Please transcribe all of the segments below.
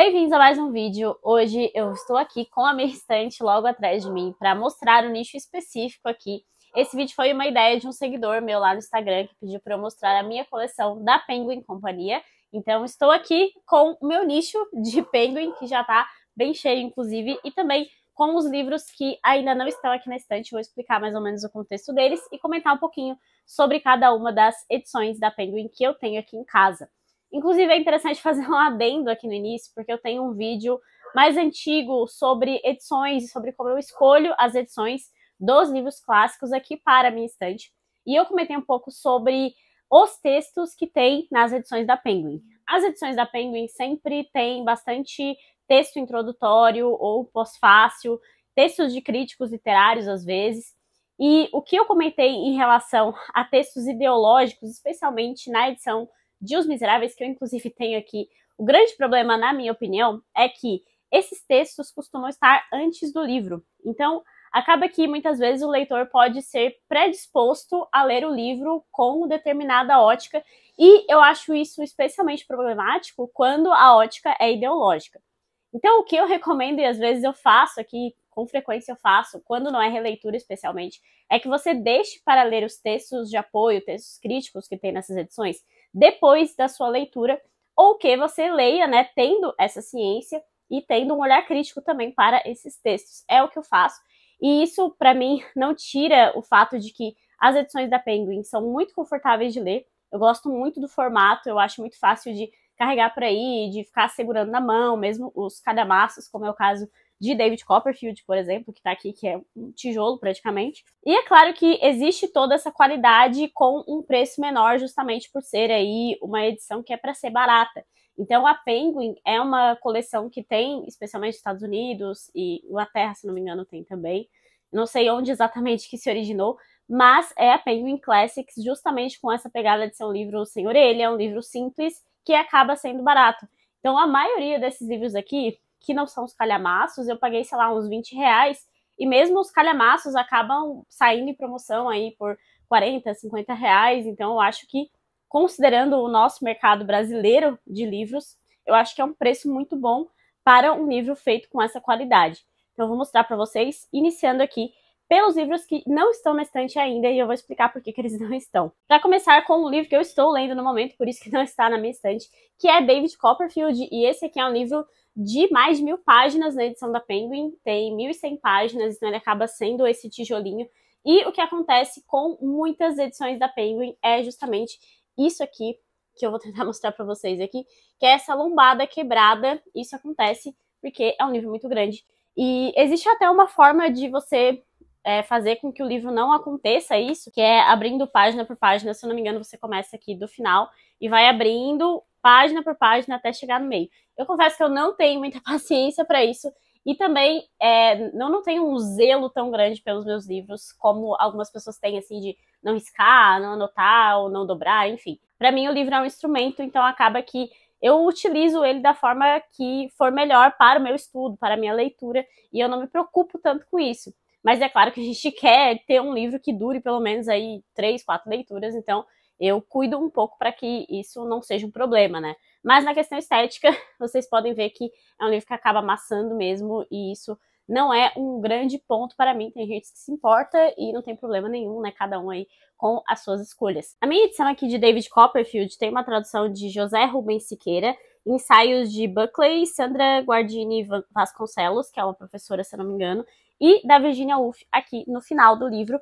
Bem-vindos a mais um vídeo. Hoje eu estou aqui com a minha estante logo atrás de mim para mostrar um nicho específico aqui. Esse vídeo foi uma ideia de um seguidor meu lá no Instagram que pediu para eu mostrar a minha coleção da Penguin Companhia. Então estou aqui com o meu nicho de Penguin que já está bem cheio inclusive e também com os livros que ainda não estão aqui na estante, vou explicar mais ou menos o contexto deles e comentar um pouquinho sobre cada uma das edições da Penguin que eu tenho aqui em casa. Inclusive, é interessante fazer um adendo aqui no início, porque eu tenho um vídeo mais antigo sobre edições e sobre como eu escolho as edições dos livros clássicos aqui para a minha estante. E eu comentei um pouco sobre os textos que tem nas edições da Penguin. As edições da Penguin sempre tem bastante texto introdutório ou pós-fácil, textos de críticos literários às vezes. E o que eu comentei em relação a textos ideológicos, especialmente na edição de Os Miseráveis, que eu inclusive tenho aqui. O grande problema, na minha opinião, é que esses textos costumam estar antes do livro. Então, acaba que muitas vezes o leitor pode ser predisposto a ler o livro com determinada ótica, e eu acho isso especialmente problemático quando a ótica é ideológica. Então, o que eu recomendo, e às vezes eu faço aqui, com frequência eu faço, quando não é releitura especialmente, é que você deixe para ler os textos de apoio, textos críticos que tem nessas edições, depois da sua leitura, ou que você leia, né, tendo essa ciência e tendo um olhar crítico também para esses textos. É o que eu faço. E isso, para mim, não tira o fato de que as edições da Penguin são muito confortáveis de ler. Eu gosto muito do formato, eu acho muito fácil de carregar por aí, de ficar segurando na mão, mesmo os calhamaços, como é o caso de David Copperfield, por exemplo, que está aqui, que é um tijolo praticamente. E é claro que existe toda essa qualidade com um preço menor, justamente por ser aí uma edição que é para ser barata. Então a Penguin é uma coleção que tem, especialmente nos Estados Unidos e Inglaterra, se não me engano, tem também. Não sei onde exatamente que se originou, mas é a Penguin Classics justamente com essa pegada de ser um livro sem orelha, um livro simples, que acaba sendo barato. Então a maioria desses livros aqui, que não são os calhamaços, eu paguei, sei lá, uns 20 reais. E mesmo os calhamaços acabam saindo em promoção aí por 40, 50 reais. Então, eu acho que, considerando o nosso mercado brasileiro de livros, eu acho que é um preço muito bom para um livro feito com essa qualidade. Então, eu vou mostrar para vocês, iniciando aqui pelos livros que não estão na estante ainda e eu vou explicar por que, que eles não estão. Para começar com o livro que eu estou lendo no momento, por isso que não está na minha estante, que é David Copperfield, e esse aqui é um livro de mais de mil páginas na edição da Penguin, tem 1.100 páginas, então ele acaba sendo esse tijolinho. E o que acontece com muitas edições da Penguin é justamente isso aqui, que eu vou tentar mostrar para vocês aqui, que é essa lombada quebrada. Isso acontece porque é um livro muito grande. E existe até uma forma de você é, fazer com que o livro não aconteça isso, que é abrindo página por página. Se eu não me engano, você começa aqui do final e vai abrindo página por página até chegar no meio. Eu confesso que eu não tenho muita paciência para isso e também é, não, não tenho um zelo tão grande pelos meus livros como algumas pessoas têm, assim, de não riscar, não anotar ou não dobrar, enfim. Para mim, o livro é um instrumento, então acaba que eu utilizo ele da forma que for melhor para o meu estudo, para a minha leitura, e eu não me preocupo tanto com isso. Mas é claro que a gente quer ter um livro que dure pelo menos aí três, quatro leituras, então eu cuido um pouco para que isso não seja um problema, né? Mas na questão estética, vocês podem ver que é um livro que acaba amassando mesmo, e isso não é um grande ponto para mim. Tem gente que se importa e não tem problema nenhum, né? Cada um aí com as suas escolhas. A minha edição aqui de David Copperfield tem uma tradução de José Rubens Siqueira, ensaios de Buckley, Sandra Guardini Vasconcelos, que é uma professora, se eu não me engano, e da Virginia Woolf aqui no final do livro.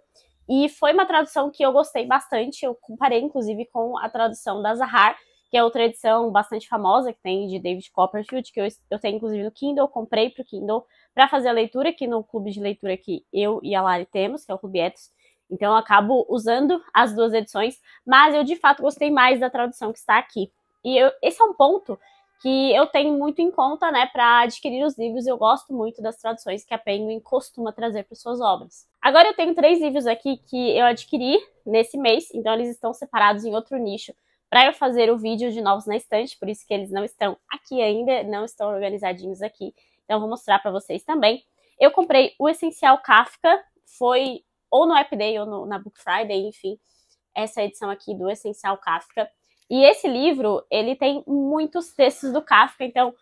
E foi uma tradução que eu gostei bastante, eu comparei inclusive com a tradução da Zahar, que é outra edição bastante famosa que tem de David Copperfield, que eu, eu tenho inclusive no Kindle, comprei para o Kindle para fazer a leitura aqui no clube de leitura que eu e a Lari temos, que é o Clube Etos. Então eu acabo usando as duas edições, mas eu de fato gostei mais da tradução que está aqui. E eu, esse é um ponto que eu tenho muito em conta, né, para adquirir os livros. Eu gosto muito das traduções que a Penguin costuma trazer para suas obras. Agora eu tenho três livros aqui que eu adquiri nesse mês, então eles estão separados em outro nicho para eu fazer o vídeo de novos na estante, por isso que eles não estão aqui ainda, não estão organizadinhos aqui. Então eu vou mostrar para vocês também. Eu comprei o Essencial Kafka, foi ou no App Day ou no, na Book Friday, enfim, essa é edição aqui do Essencial Kafka. E esse livro, ele tem muitos textos do Kafka, então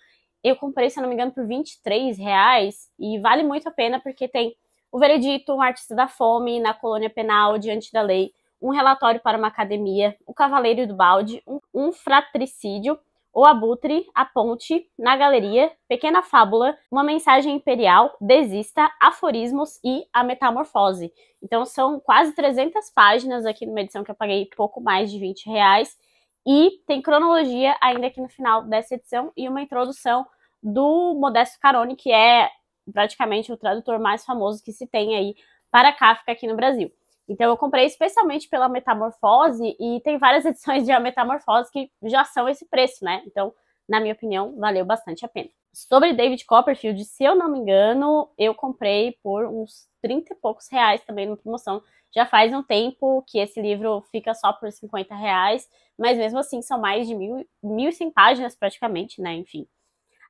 eu comprei, se não me engano, por 23 reais e vale muito a pena porque tem o veredito, um artista da fome, na colônia penal, diante da lei, um relatório para uma academia, o cavaleiro do balde, um, um fratricídio, o abutre, a ponte, na galeria, pequena fábula, uma mensagem imperial, desista, aforismos e a metamorfose. Então são quase 300 páginas aqui numa edição que eu paguei pouco mais de 20 reais e tem cronologia ainda aqui no final dessa edição e uma introdução do Modesto Caroni, que é praticamente o tradutor mais famoso que se tem aí para Kafka aqui no Brasil. Então eu comprei especialmente pela Metamorfose e tem várias edições de A Metamorfose que já são esse preço, né? Então, na minha opinião, valeu bastante a pena. Sobre David Copperfield, se eu não me engano, eu comprei por uns 30 e poucos reais também na promoção. Já faz um tempo que esse livro fica só por 50 reais mas mesmo assim são mais de mil, mil e cem páginas praticamente, né? Enfim.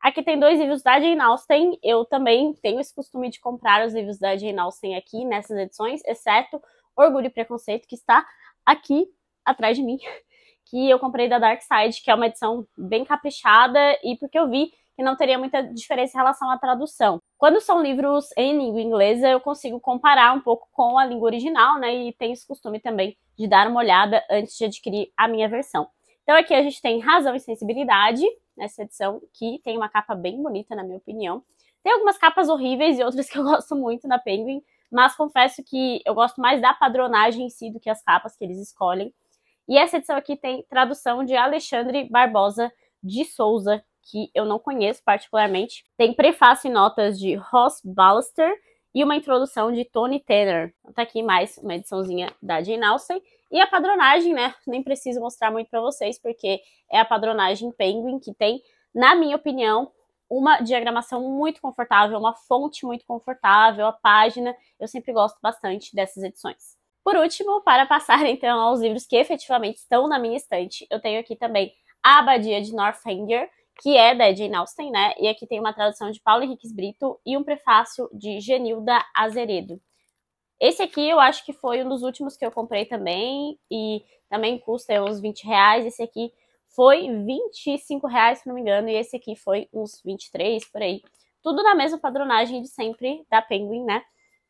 Aqui tem dois livros da Jane Austen. Eu também tenho esse costume de comprar os livros da Jane Austen aqui nessas edições, exceto Orgulho e Preconceito, que está aqui atrás de mim, que eu comprei da Dark Side, que é uma edição bem caprichada e porque eu vi que não teria muita diferença em relação à tradução. Quando são livros em língua inglesa, eu consigo comparar um pouco com a língua original, né? E tenho esse costume também de dar uma olhada antes de adquirir a minha versão. Então aqui a gente tem Razão e Sensibilidade, nessa edição que tem uma capa bem bonita, na minha opinião. Tem algumas capas horríveis e outras que eu gosto muito na Penguin, mas confesso que eu gosto mais da padronagem em si do que as capas que eles escolhem. E essa edição aqui tem tradução de Alexandre Barbosa de Souza, que eu não conheço particularmente. Tem prefácio e notas de Ross Ballester e uma introdução de Tony Tanner. Então, tá aqui mais uma ediçãozinha da Jane Austen. E a padronagem, né? Nem preciso mostrar muito para vocês, porque é a padronagem Penguin que tem, na minha opinião, uma diagramação muito confortável, uma fonte muito confortável, a página. Eu sempre gosto bastante dessas edições. Por último, para passar então aos livros que efetivamente estão na minha estante, eu tenho aqui também A Abadia de Northanger, que é da Jane Austen, né? E aqui tem uma tradução de Paulo Henriques Brito e um prefácio de Genilda Azeredo. Esse aqui eu acho que foi um dos últimos que eu comprei também, e também custa uns 20 reais. Esse aqui foi 25 reais, se não me engano, e esse aqui foi uns 23 por aí. Tudo na mesma padronagem de sempre da Penguin, né?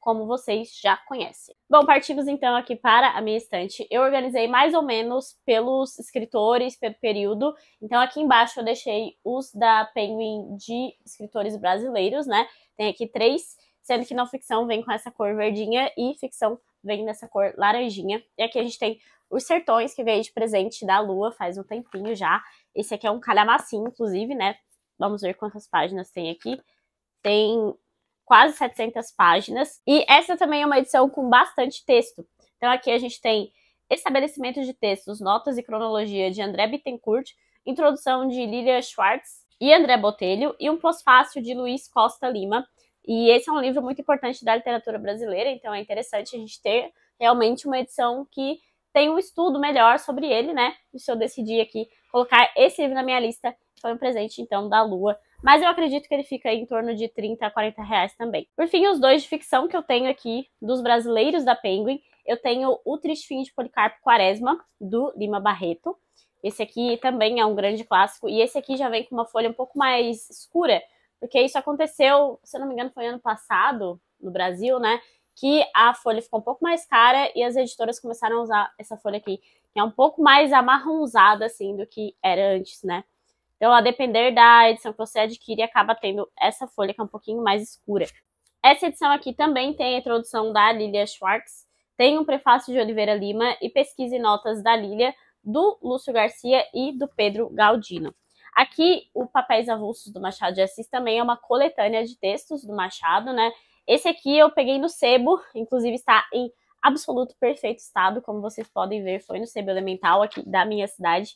como vocês já conhecem. Bom, partimos então aqui para a minha estante. Eu organizei mais ou menos pelos escritores, pelo período. Então aqui embaixo eu deixei os da Penguin de escritores brasileiros, né? Tem aqui três, sendo que não ficção vem com essa cor verdinha e ficção vem nessa cor laranjinha. E aqui a gente tem Os Sertões, que veio de presente da Lua faz um tempinho já. Esse aqui é um calhamacinho, inclusive, né? Vamos ver quantas páginas tem aqui. Tem quase 700 páginas. E essa também é uma edição com bastante texto. Então aqui a gente tem estabelecimento de textos, notas e cronologia de André Bittencourt, introdução de Lilia Schwartz e André Botelho e um pós-fácil de Luiz Costa Lima. E esse é um livro muito importante da literatura brasileira, então é interessante a gente ter realmente uma edição que tem um estudo melhor sobre ele, né? E se eu decidir aqui colocar esse livro na minha lista, foi um presente então da Lua mas eu acredito que ele fica em torno de 30 a 40 reais também. Por fim, os dois de ficção que eu tenho aqui, dos brasileiros da Penguin, eu tenho O Triste Fim de Policarpo Quaresma, do Lima Barreto. Esse aqui também é um grande clássico, e esse aqui já vem com uma folha um pouco mais escura, porque isso aconteceu, se eu não me engano, foi ano passado, no Brasil, né? Que a folha ficou um pouco mais cara e as editoras começaram a usar essa folha aqui, que é um pouco mais amarronzada, assim, do que era antes, né? Então, a depender da edição que você adquire, acaba tendo essa folha que é um pouquinho mais escura. Essa edição aqui também tem a introdução da Lilia Schwartz, tem um prefácio de Oliveira Lima e pesquisa e notas da Lilia, do Lúcio Garcia e do Pedro Galdino. Aqui, o Papéis Avulsos do Machado de Assis também é uma coletânea de textos do Machado, né? Esse aqui eu peguei no sebo, inclusive está em absoluto perfeito estado, como vocês podem ver, foi no sebo elemental aqui da minha cidade.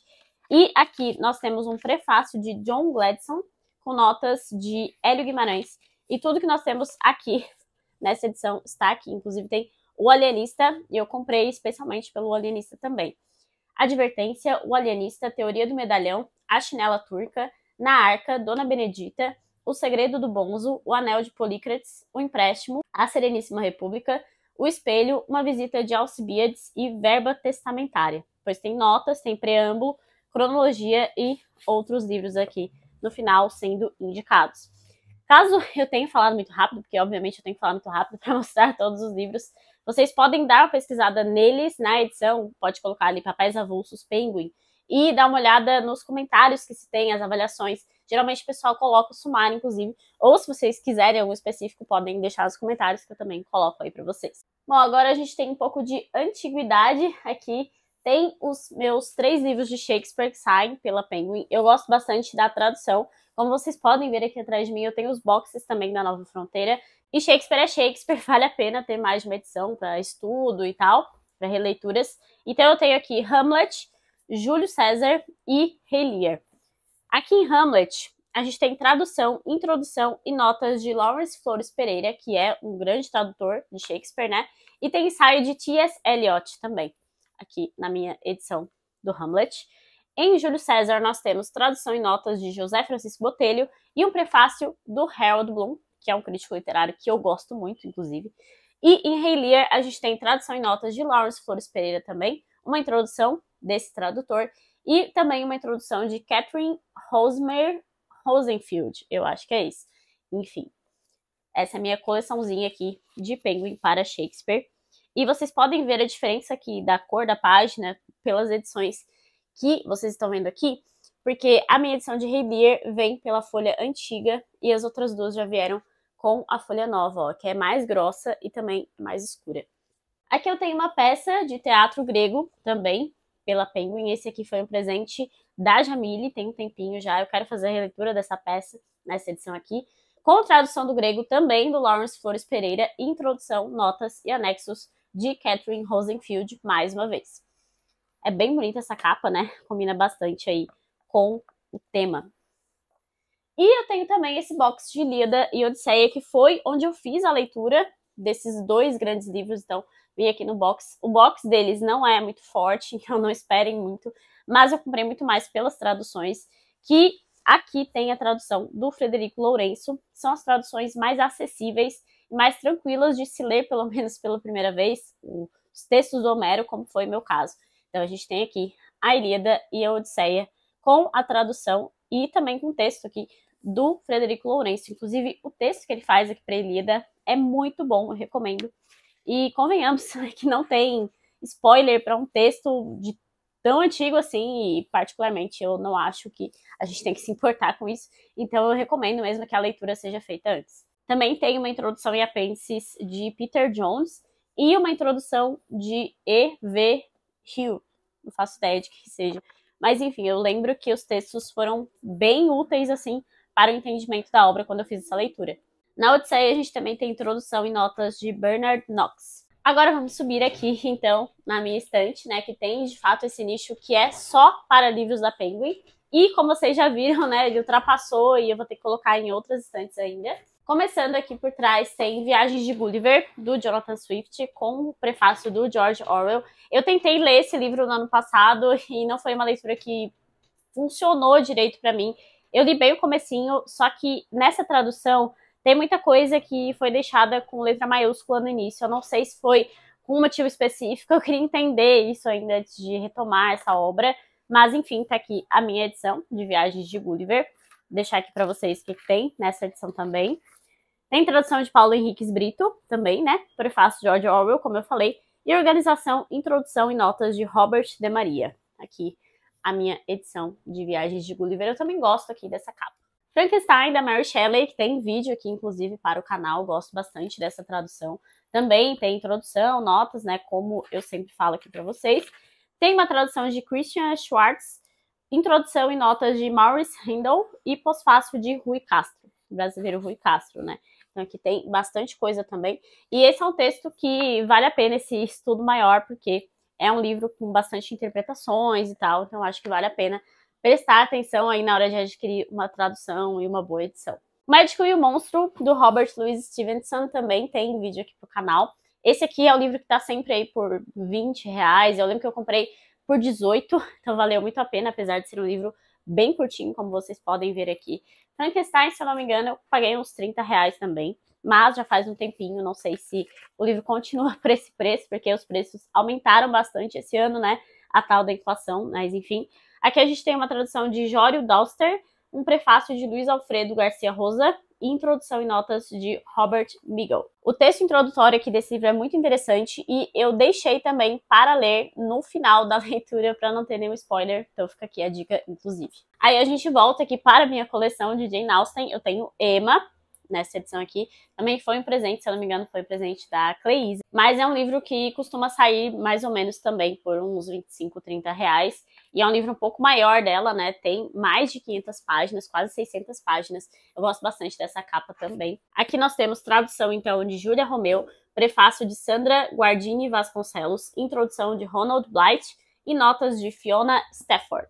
E aqui nós temos um prefácio de John Gladson, com notas de Hélio Guimarães. E tudo que nós temos aqui nessa edição está aqui. Inclusive tem o Alienista, e eu comprei especialmente pelo Alienista também. Advertência, o Alienista, Teoria do Medalhão, A Chinela Turca, Na Arca, Dona Benedita, O Segredo do Bonzo, O Anel de Polícrates, O Empréstimo, A Sereníssima República, O Espelho, Uma Visita de Alcibiades e Verba Testamentária. Pois tem notas, tem preâmbulo, cronologia e outros livros aqui no final sendo indicados. Caso eu tenha falado muito rápido, porque obviamente eu tenho que falar muito rápido para mostrar todos os livros, vocês podem dar uma pesquisada neles na edição, pode colocar ali Papéis Avulsos Penguin, e dar uma olhada nos comentários que se tem, as avaliações. Geralmente o pessoal coloca o sumário, inclusive, ou se vocês quiserem algum específico, podem deixar nos comentários que eu também coloco aí para vocês. Bom, agora a gente tem um pouco de antiguidade aqui tem os meus três livros de Shakespeare que saem pela Penguin. Eu gosto bastante da tradução. Como vocês podem ver aqui atrás de mim, eu tenho os boxes também da Nova Fronteira. E Shakespeare é Shakespeare, vale a pena ter mais de uma edição para estudo e tal, para releituras. Então eu tenho aqui Hamlet, Júlio César e Relier. Aqui em Hamlet, a gente tem tradução, introdução e notas de Lawrence Flores Pereira, que é um grande tradutor de Shakespeare, né? E tem ensaio de T.S. Eliot também aqui na minha edição do Hamlet. Em Júlio César, nós temos tradução e notas de José Francisco Botelho e um prefácio do Harold Bloom, que é um crítico literário que eu gosto muito, inclusive. E em Rei Lear, a gente tem tradução e notas de Lawrence Flores Pereira também, uma introdução desse tradutor e também uma introdução de Catherine Rosemere Rosenfield, eu acho que é isso. Enfim, essa é a minha coleçãozinha aqui de Penguin para Shakespeare. E vocês podem ver a diferença aqui da cor da página pelas edições que vocês estão vendo aqui, porque a minha edição de Hey vem pela folha antiga e as outras duas já vieram com a folha nova, ó, que é mais grossa e também mais escura. Aqui eu tenho uma peça de teatro grego também, pela Penguin. Esse aqui foi um presente da Jamile, tem um tempinho já. Eu quero fazer a releitura dessa peça nessa edição aqui, com tradução do grego também do Lawrence Flores Pereira, introdução, notas e anexos de Catherine Rosenfield, mais uma vez. É bem bonita essa capa, né? Combina bastante aí com o tema. E eu tenho também esse box de Lida e Odisseia, que foi onde eu fiz a leitura desses dois grandes livros, então vim aqui no box. O box deles não é muito forte, então não esperem muito, mas eu comprei muito mais pelas traduções, que aqui tem a tradução do Frederico Lourenço, são as traduções mais acessíveis mais tranquilas de se ler, pelo menos pela primeira vez, os textos do Homero, como foi meu caso. Então a gente tem aqui a Ilíada e a Odisseia com a tradução e também com o texto aqui do Frederico Lourenço. Inclusive, o texto que ele faz aqui para a Ilíada é muito bom, eu recomendo. E convenhamos né, que não tem spoiler para um texto de tão antigo assim, e particularmente eu não acho que a gente tem que se importar com isso. Então eu recomendo mesmo que a leitura seja feita antes. Também tem uma introdução e apêndices de Peter Jones e uma introdução de E.V. Hill. Não faço ideia de que seja. Mas enfim, eu lembro que os textos foram bem úteis assim para o entendimento da obra quando eu fiz essa leitura. Na Odisseia a gente também tem introdução e notas de Bernard Knox. Agora vamos subir aqui então na minha estante, né, que tem de fato esse nicho que é só para livros da Penguin. E como vocês já viram, né, ele ultrapassou e eu vou ter que colocar em outras estantes ainda. Começando aqui por trás, tem Viagens de Gulliver, do Jonathan Swift, com o prefácio do George Orwell. Eu tentei ler esse livro no ano passado e não foi uma leitura que funcionou direito para mim. Eu li bem o comecinho, só que nessa tradução tem muita coisa que foi deixada com letra maiúscula no início. Eu não sei se foi com um motivo específico, eu queria entender isso ainda antes de retomar essa obra. Mas enfim, tá aqui a minha edição de Viagens de Gulliver. Vou deixar aqui para vocês o que tem nessa edição também. Tem tradução de Paulo Henriques Brito, também, né? Prefácio de George Orwell, como eu falei. E organização, introdução e notas de Robert de Maria. Aqui a minha edição de Viagens de Gulliver. Eu também gosto aqui dessa capa. Frankenstein, da Mary Shelley, que tem vídeo aqui, inclusive, para o canal. Gosto bastante dessa tradução. Também tem introdução, notas, né? Como eu sempre falo aqui para vocês. Tem uma tradução de Christian Schwartz, introdução e notas de Maurice Hindle e pós-fácil de Rui Castro, brasileiro Rui Castro, né? Então, né, aqui tem bastante coisa também. E esse é um texto que vale a pena esse estudo maior, porque é um livro com bastante interpretações e tal, então acho que vale a pena prestar atenção aí na hora de adquirir uma tradução e uma boa edição. O Médico e o Monstro, do Robert Louis Stevenson, também tem vídeo aqui pro canal. Esse aqui é o livro que tá sempre aí por 20 reais. Eu lembro que eu comprei por 18, então valeu muito a pena, apesar de ser um livro bem curtinho, como vocês podem ver aqui. Frankenstein, se eu não me engano, eu paguei uns 30 reais também, mas já faz um tempinho, não sei se o livro continua por esse preço, porque os preços aumentaram bastante esse ano, né? A tal da inflação, mas enfim. Aqui a gente tem uma tradução de Jório Doster um prefácio de Luiz Alfredo Garcia Rosa e introdução e notas de Robert Meagle. O texto introdutório aqui desse livro é muito interessante e eu deixei também para ler no final da leitura para não ter nenhum spoiler, então fica aqui a dica, inclusive. Aí a gente volta aqui para minha coleção de Jane Austen, eu tenho Emma, nessa edição aqui. Também foi um presente, se eu não me engano, foi um presente da Cleise. Mas é um livro que costuma sair mais ou menos também por uns 25, 30 reais. E é um livro um pouco maior dela, né? Tem mais de 500 páginas, quase 600 páginas. Eu gosto bastante dessa capa também. Aqui nós temos tradução, então, de Júlia Romeu, prefácio de Sandra Guardini Vasconcelos, introdução de Ronald Blight e notas de Fiona Stafford.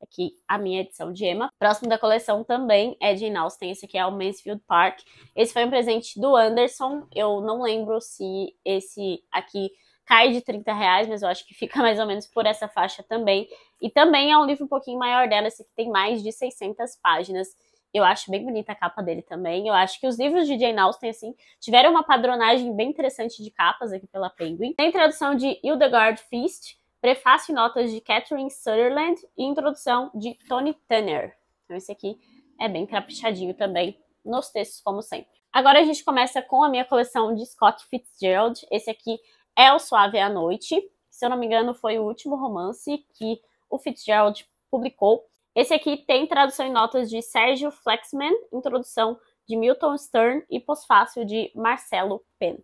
Aqui a minha edição de Emma. Próximo da coleção também é de Inaustin, esse aqui é o Mansfield Park. Esse foi um presente do Anderson, eu não lembro se esse aqui cai de 30 reais, mas eu acho que fica mais ou menos por essa faixa também. E também é um livro um pouquinho maior dela, esse que tem mais de 600 páginas. Eu acho bem bonita a capa dele também. Eu acho que os livros de Jane Austen, assim, tiveram uma padronagem bem interessante de capas aqui pela Penguin. Tem tradução de Hildegard Feast, prefácio e notas de Catherine Sutherland e introdução de Tony Tanner. Então esse aqui é bem caprichadinho também nos textos, como sempre. Agora a gente começa com a minha coleção de Scott Fitzgerald. Esse aqui é o Suave à Noite. Se eu não me engano, foi o último romance que o Fitzgerald publicou. Esse aqui tem tradução em notas de Sérgio Flexman, introdução de Milton Stern e pós-fácil de Marcelo Penn.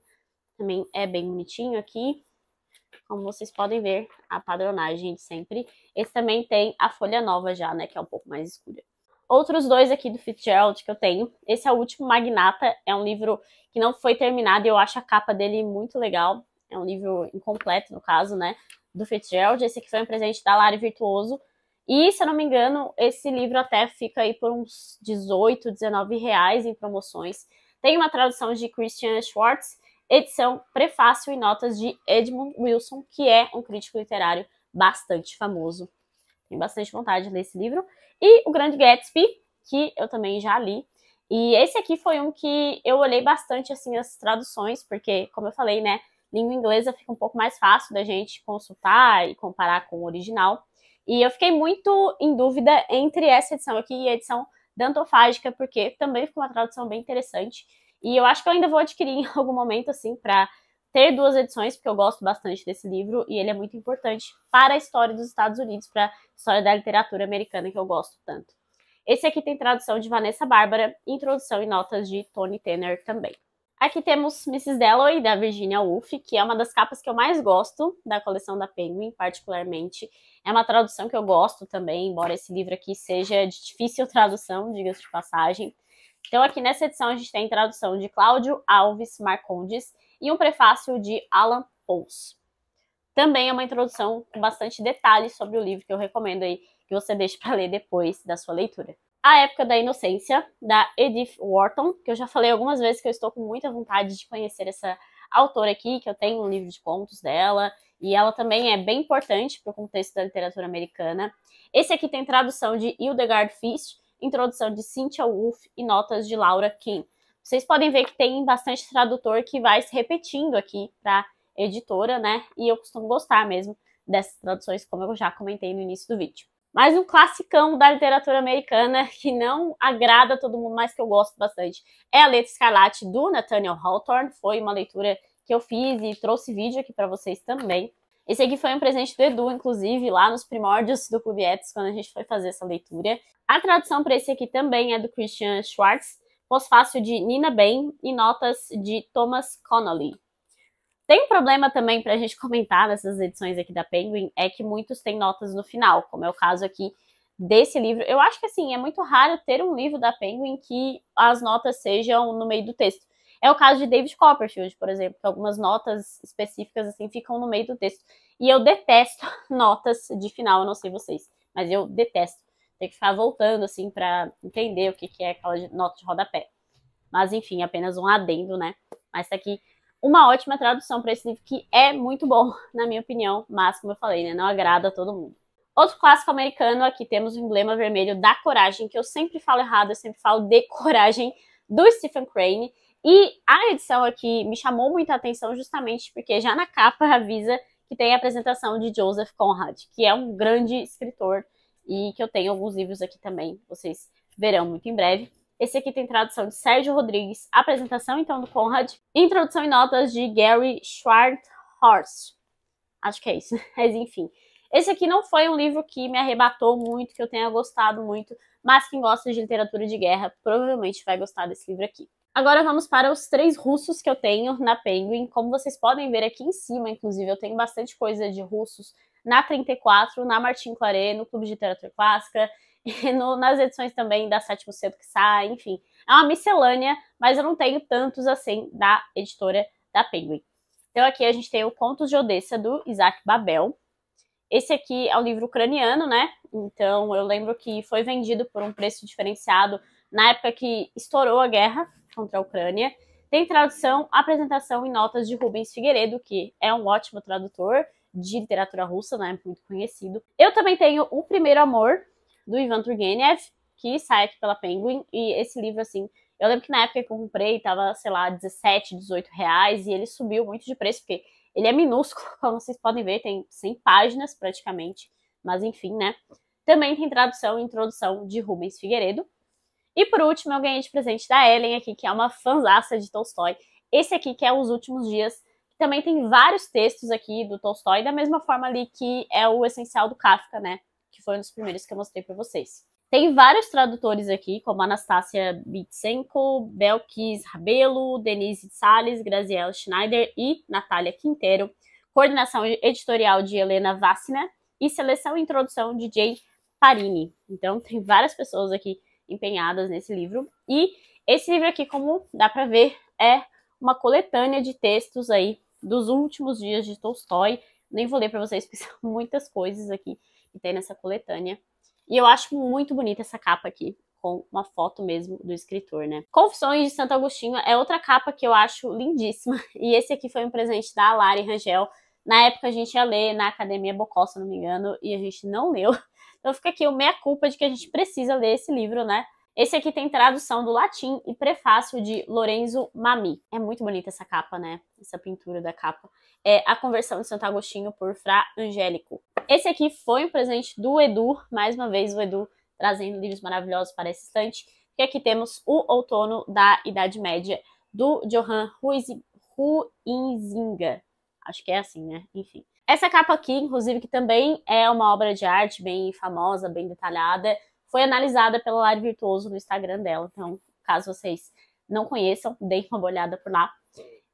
Também é bem bonitinho aqui. Como vocês podem ver, a padronagem de sempre. Esse também tem a folha nova já, né, que é um pouco mais escura. Outros dois aqui do Fitzgerald que eu tenho. Esse é o último Magnata, é um livro que não foi terminado e eu acho a capa dele muito legal é um livro incompleto, no caso, né? Do Fitzgerald. Esse aqui foi um presente da Lari Virtuoso. E, se eu não me engano, esse livro até fica aí por uns 18, 19 reais em promoções. Tem uma tradução de Christian Schwartz, edição, prefácio e notas de Edmund Wilson, que é um crítico literário bastante famoso. Tenho bastante vontade de ler esse livro. E O Grande Gatsby, que eu também já li. E esse aqui foi um que eu olhei bastante, assim, as traduções, porque, como eu falei, né, língua inglesa fica um pouco mais fácil da gente consultar e comparar com o original. E eu fiquei muito em dúvida entre essa edição aqui e a edição dantofágica, porque também ficou uma tradução bem interessante. E eu acho que eu ainda vou adquirir em algum momento, assim, para ter duas edições, porque eu gosto bastante desse livro e ele é muito importante para a história dos Estados Unidos, para a história da literatura americana que eu gosto tanto. Esse aqui tem tradução de Vanessa Bárbara, introdução e notas de Tony Tanner também. Aqui temos Mrs. Dalloway, da Virginia Woolf, que é uma das capas que eu mais gosto da coleção da Penguin, particularmente. É uma tradução que eu gosto também, embora esse livro aqui seja de difícil tradução, diga-se de passagem. Então, aqui nessa edição, a gente tem tradução de Cláudio Alves Marcondes e um prefácio de Alan Pons. Também é uma introdução com bastante detalhes sobre o livro que eu recomendo aí que você deixe para ler depois da sua leitura. A Época da Inocência, da Edith Wharton, que eu já falei algumas vezes que eu estou com muita vontade de conhecer essa autora aqui, que eu tenho um livro de contos dela, e ela também é bem importante para o contexto da literatura americana. Esse aqui tem tradução de Hildegard Fish, introdução de Cynthia Woolf e notas de Laura Kim. Vocês podem ver que tem bastante tradutor que vai se repetindo aqui para editora, né? E eu costumo gostar mesmo dessas traduções, como eu já comentei no início do vídeo. Mais um classicão da literatura americana que não agrada todo mundo, mas que eu gosto bastante, é A Letra Escarlate, do Nathaniel Hawthorne. Foi uma leitura que eu fiz e trouxe vídeo aqui para vocês também. Esse aqui foi um presente do Edu, inclusive, lá nos primórdios do Clube quando a gente foi fazer essa leitura. A tradução para esse aqui também é do Christian Schwartz, pós-fácil de Nina Bain e notas de Thomas Connolly. Tem um problema também para a gente comentar nessas edições aqui da Penguin, é que muitos têm notas no final, como é o caso aqui desse livro. Eu acho que assim, é muito raro ter um livro da Penguin que as notas sejam no meio do texto. É o caso de David Copperfield, por exemplo, que algumas notas específicas assim ficam no meio do texto. E eu detesto notas de final, eu não sei vocês, mas eu detesto. Tem que ficar voltando assim para entender o que, que é aquela nota de rodapé. Mas enfim, apenas um adendo, né? Mas tá aqui uma ótima tradução para esse livro que é muito bom, na minha opinião, mas como eu falei, né, não agrada a todo mundo. Outro clássico americano, aqui temos o emblema vermelho da coragem, que eu sempre falo errado, eu sempre falo de coragem, do Stephen Crane. E a edição aqui me chamou muita atenção justamente porque já na capa avisa que tem a apresentação de Joseph Conrad, que é um grande escritor e que eu tenho alguns livros aqui também, vocês verão muito em breve. Esse aqui tem tradução de Sérgio Rodrigues, apresentação então do Conrad, introdução e notas de Gary Schwarthorst. Acho que é isso, mas enfim. Esse aqui não foi um livro que me arrebatou muito, que eu tenha gostado muito, mas quem gosta de literatura de guerra provavelmente vai gostar desse livro aqui. Agora vamos para os três russos que eu tenho na Penguin. Como vocês podem ver aqui em cima, inclusive, eu tenho bastante coisa de russos na 34, na Martin Claret, no Clube de Literatura Clássica. no, nas edições também da Sétimo Cedo que sai, enfim. É uma miscelânea, mas eu não tenho tantos assim da editora da Penguin. Então aqui a gente tem o Contos de Odessa, do Isaac Babel. Esse aqui é um livro ucraniano, né? Então eu lembro que foi vendido por um preço diferenciado na época que estourou a guerra contra a Ucrânia. Tem tradução, apresentação e notas de Rubens Figueiredo, que é um ótimo tradutor de literatura russa, né? Muito conhecido. Eu também tenho O Primeiro Amor, do Ivan Turgenev, que sai aqui pela Penguin, e esse livro, assim, eu lembro que na época que eu comprei, tava, sei lá, 17, 18 reais, e ele subiu muito de preço, porque ele é minúsculo, como vocês podem ver, tem 100 páginas praticamente, mas enfim, né? Também tem tradução e introdução de Rubens Figueiredo. E por último, eu ganhei de presente da Ellen aqui, que é uma fanzaça de Tolstói. Esse aqui que é Os Últimos Dias, também tem vários textos aqui do Tolstói, da mesma forma ali que é o Essencial do Kafka, né? que foi um dos primeiros que eu mostrei para vocês. Tem vários tradutores aqui, como Anastácia Bitsenko, Belkis Rabelo, Denise Salles, Graziela Schneider e Natália Quintero. Coordenação editorial de Helena Vassina e seleção e introdução de Jay Parini. Então, tem várias pessoas aqui empenhadas nesse livro. E esse livro aqui, como dá para ver, é uma coletânea de textos aí dos últimos dias de Tolstói. Nem vou ler para vocês, porque são muitas coisas aqui que tem nessa coletânea. E eu acho muito bonita essa capa aqui, com uma foto mesmo do escritor, né? Confissões de Santo Agostinho é outra capa que eu acho lindíssima. E esse aqui foi um presente da Lari Rangel. Na época a gente ia ler na Academia Bocó, se não me engano, e a gente não leu. Então fica aqui o meia culpa de que a gente precisa ler esse livro, né? Esse aqui tem tradução do latim e prefácio de Lorenzo Mami. É muito bonita essa capa, né? Essa pintura da capa. É A Conversão de Santo Agostinho por Fra Angélico. Esse aqui foi um presente do Edu, mais uma vez o Edu trazendo livros maravilhosos para esse estante. E aqui temos O Outono da Idade Média, do Johann Ruinzinga. Acho que é assim, né? Enfim. Essa capa aqui, inclusive, que também é uma obra de arte bem famosa, bem detalhada, foi analisada pela Lari Virtuoso no Instagram dela. Então, caso vocês não conheçam, deem uma olhada por lá.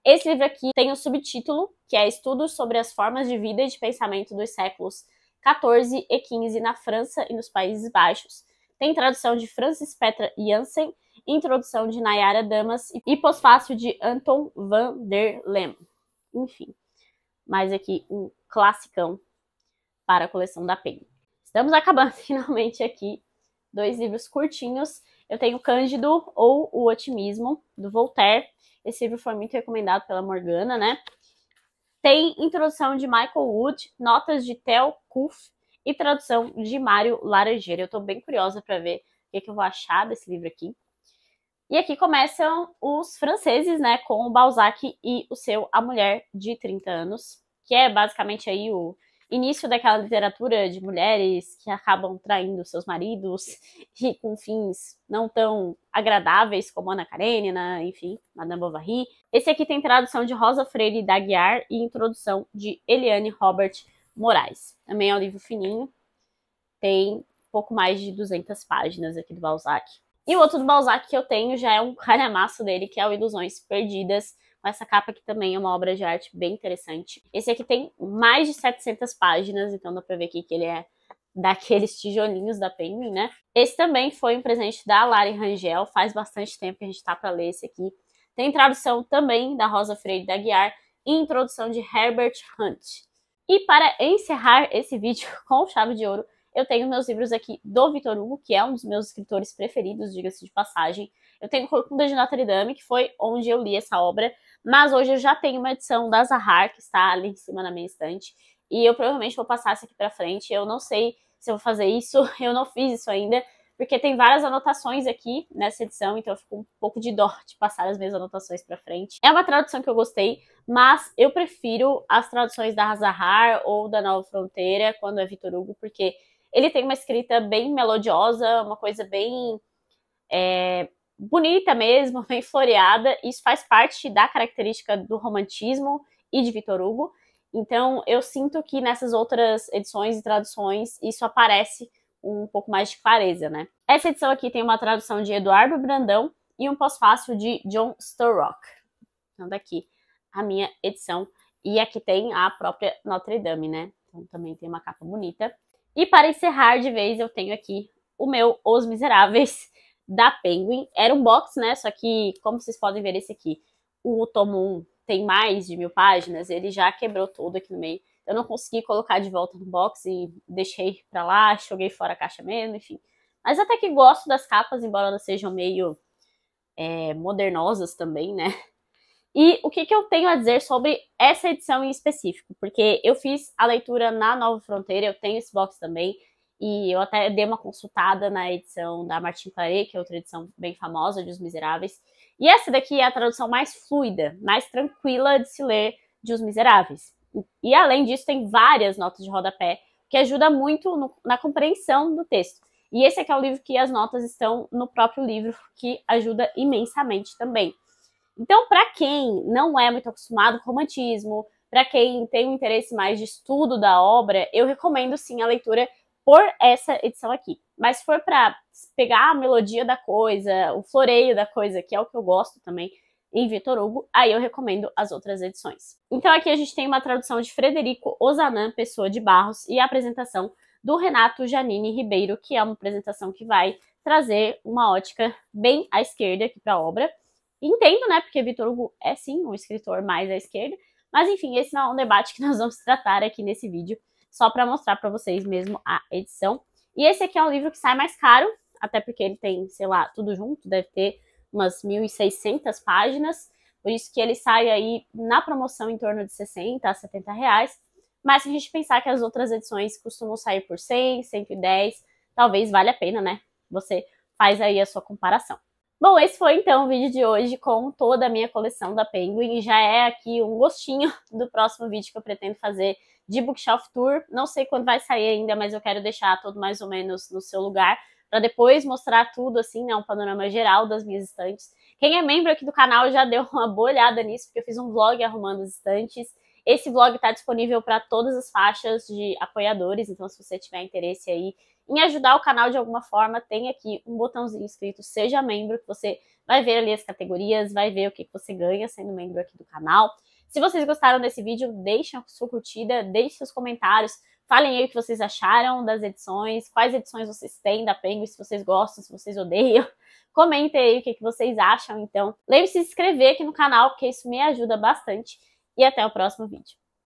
Esse livro aqui tem o um subtítulo, que é Estudos sobre as Formas de Vida e de Pensamento dos séculos XIV e XV na França e nos Países Baixos. Tem tradução de Francis Petra Janssen, introdução de Nayara Damas e pós-fácil de Anton van der Lem. Enfim, mais aqui um classicão para a coleção da Penny. Estamos acabando finalmente aqui dois livros curtinhos. Eu tenho Cândido ou O Otimismo, do Voltaire. Esse livro foi muito recomendado pela Morgana, né? Tem introdução de Michael Wood, notas de Theo Kuff e tradução de Mário Laranjeira. Eu tô bem curiosa para ver o que, é que eu vou achar desse livro aqui. E aqui começam os franceses, né, com o Balzac e o seu A Mulher de 30 Anos, que é basicamente aí o início daquela literatura de mulheres que acabam traindo seus maridos e com fins não tão agradáveis como Ana Karenina, enfim, Madame Bovary. Esse aqui tem tradução de Rosa Freire Daguiar e introdução de Eliane Robert Moraes. Também é um livro fininho, tem pouco mais de 200 páginas aqui do Balzac. E o outro do Balzac que eu tenho já é um calhamaço dele, que é o Ilusões Perdidas, essa capa aqui também é uma obra de arte bem interessante. Esse aqui tem mais de 700 páginas, então dá pra ver aqui que ele é daqueles tijolinhos da Penguin, né? Esse também foi um presente da Lari Rangel, faz bastante tempo que a gente tá pra ler esse aqui. Tem tradução também da Rosa Freire da Guiar e introdução de Herbert Hunt. E para encerrar esse vídeo com chave de ouro, eu tenho meus livros aqui do Vitor Hugo, que é um dos meus escritores preferidos, diga-se de passagem. Eu tenho Corcunda de Notre Dame, que foi onde eu li essa obra. Mas hoje eu já tenho uma edição da Zahar, que está ali em cima na minha estante. E eu provavelmente vou passar essa aqui para frente. Eu não sei se eu vou fazer isso, eu não fiz isso ainda, porque tem várias anotações aqui nessa edição, então eu fico um pouco de dó de passar as minhas anotações para frente. É uma tradução que eu gostei, mas eu prefiro as traduções da Hazahar ou da Nova Fronteira, quando é Vitor Hugo, porque ele tem uma escrita bem melodiosa, uma coisa bem é, bonita mesmo, bem floreada. Isso faz parte da característica do romantismo e de Vitor Hugo. Então, eu sinto que nessas outras edições e traduções isso aparece um pouco mais de clareza, né? Essa edição aqui tem uma tradução de Eduardo Brandão e um pós-fácil de John Storrock. Então, daqui a minha edição. E aqui tem a própria Notre Dame, né? Então, também tem uma capa bonita. E para encerrar de vez, eu tenho aqui o meu Os Miseráveis, da Penguin. Era um box, né? Só que, como vocês podem ver esse aqui, o tomo 1 tem mais de mil páginas, ele já quebrou todo aqui no meio. Eu não consegui colocar de volta no box e deixei pra lá, joguei fora a caixa mesmo, enfim. Mas até que gosto das capas, embora elas sejam meio é, modernosas também, né? E o que, que eu tenho a dizer sobre essa edição em específico? Porque eu fiz a leitura na Nova Fronteira, eu tenho esse box também. E eu até dei uma consultada na edição da Martin Claret, que é outra edição bem famosa de Os Miseráveis. E essa daqui é a tradução mais fluida, mais tranquila de se ler de Os Miseráveis. E além disso, tem várias notas de rodapé, que ajuda muito no, na compreensão do texto. E esse aqui é o livro que as notas estão no próprio livro, que ajuda imensamente também. Então, para quem não é muito acostumado com romantismo, para quem tem um interesse mais de estudo da obra, eu recomendo sim a leitura por essa edição aqui. Mas se for para pegar a melodia da coisa, o floreio da coisa, que é o que eu gosto também em Vitor Hugo, aí eu recomendo as outras edições. Então aqui a gente tem uma tradução de Frederico Ozanan Pessoa de Barros e a apresentação do Renato Janine Ribeiro, que é uma apresentação que vai trazer uma ótica bem à esquerda aqui para a obra. Entendo, né? Porque Vitor Hugo é sim um escritor mais à esquerda, mas enfim, esse não é um debate que nós vamos tratar aqui nesse vídeo só para mostrar para vocês mesmo a edição. E esse aqui é um livro que sai mais caro, até porque ele tem, sei lá, tudo junto, deve ter umas 1.600 páginas, por isso que ele sai aí na promoção em torno de 60 a 70 reais, mas se a gente pensar que as outras edições costumam sair por 100, 110, talvez valha a pena, né? Você faz aí a sua comparação. Bom, esse foi então o vídeo de hoje com toda a minha coleção da Penguin. Já é aqui um gostinho do próximo vídeo que eu pretendo fazer de bookshelf tour. Não sei quando vai sair ainda, mas eu quero deixar tudo mais ou menos no seu lugar para depois mostrar tudo assim, né, um panorama geral das minhas estantes. Quem é membro aqui do canal já deu uma boa olhada nisso, porque eu fiz um vlog arrumando as estantes. Esse vlog está disponível para todas as faixas de apoiadores, então se você tiver interesse aí em ajudar o canal de alguma forma, tem aqui um botãozinho escrito Seja Membro, que você vai ver ali as categorias, vai ver o que, que você ganha sendo membro aqui do canal. Se vocês gostaram desse vídeo, deixem a sua curtida, deixem seus comentários, falem aí o que vocês acharam das edições, quais edições vocês têm da Penguin, se vocês gostam, se vocês odeiam. Comentem aí o que, que vocês acham, então. Lembre-se de se inscrever aqui no canal, porque isso me ajuda bastante. E até o próximo vídeo.